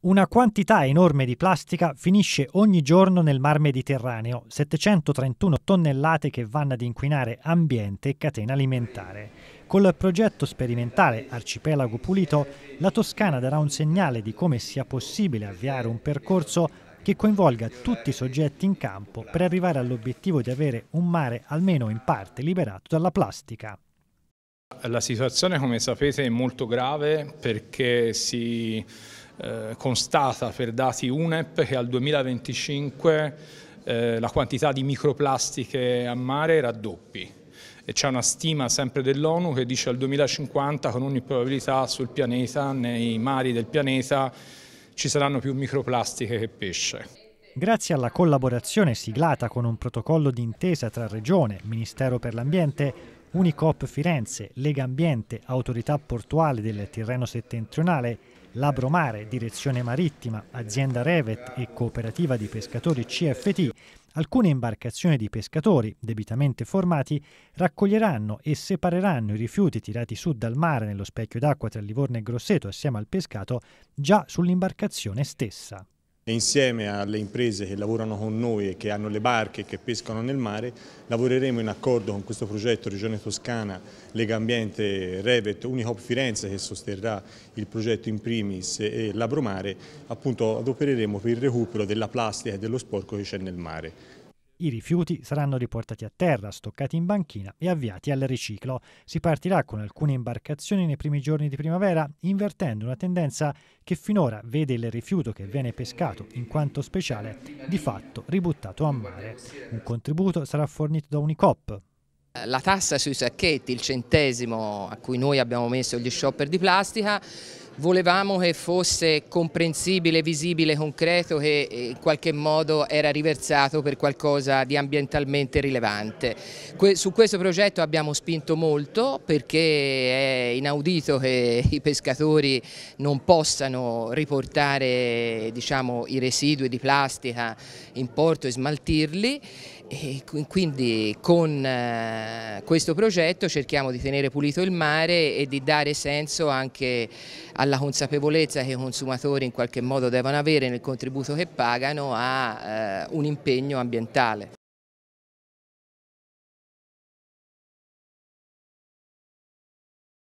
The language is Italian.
Una quantità enorme di plastica finisce ogni giorno nel Mar Mediterraneo, 731 tonnellate che vanno ad inquinare ambiente e catena alimentare. Col progetto sperimentale Arcipelago Pulito, la Toscana darà un segnale di come sia possibile avviare un percorso che coinvolga tutti i soggetti in campo per arrivare all'obiettivo di avere un mare almeno in parte liberato dalla plastica. La situazione, come sapete, è molto grave perché si eh, constata per dati UNEP che al 2025 eh, la quantità di microplastiche a mare raddoppi e c'è una stima sempre dell'ONU che dice al 2050 con ogni probabilità sul pianeta, nei mari del pianeta, ci saranno più microplastiche che pesce. Grazie alla collaborazione siglata con un protocollo d'intesa tra Regione, Ministero per l'Ambiente, Unicop Firenze, Lega Ambiente, Autorità Portuale del Tirreno Settentrionale Labromare, direzione marittima, azienda Revet e cooperativa di pescatori CFT, alcune imbarcazioni di pescatori debitamente formati raccoglieranno e separeranno i rifiuti tirati su dal mare nello specchio d'acqua tra Livorno e Grosseto assieme al pescato già sull'imbarcazione stessa e insieme alle imprese che lavorano con noi e che hanno le barche e che pescano nel mare lavoreremo in accordo con questo progetto Regione Toscana, Lega Ambiente, Revet, Unicop Firenze che sosterrà il progetto in primis e Labromare appunto adopereremo per il recupero della plastica e dello sporco che c'è nel mare. I rifiuti saranno riportati a terra, stoccati in banchina e avviati al riciclo. Si partirà con alcune imbarcazioni nei primi giorni di primavera, invertendo una tendenza che finora vede il rifiuto che viene pescato in quanto speciale di fatto ributtato a mare. Un contributo sarà fornito da Unicop, la tassa sui sacchetti, il centesimo a cui noi abbiamo messo gli shopper di plastica, volevamo che fosse comprensibile, visibile, concreto, che eh, in qualche modo era riversato per qualcosa di ambientalmente rilevante. su questo progetto abbiamo spinto molto perché è inaudito che i pescatori non possano riportare diciamo, i residui di plastica in porto e smaltirli e quindi con eh, questo progetto cerchiamo di tenere pulito il mare e di dare senso anche alla consapevolezza che i consumatori in qualche modo devono avere nel contributo che pagano a eh, un impegno ambientale.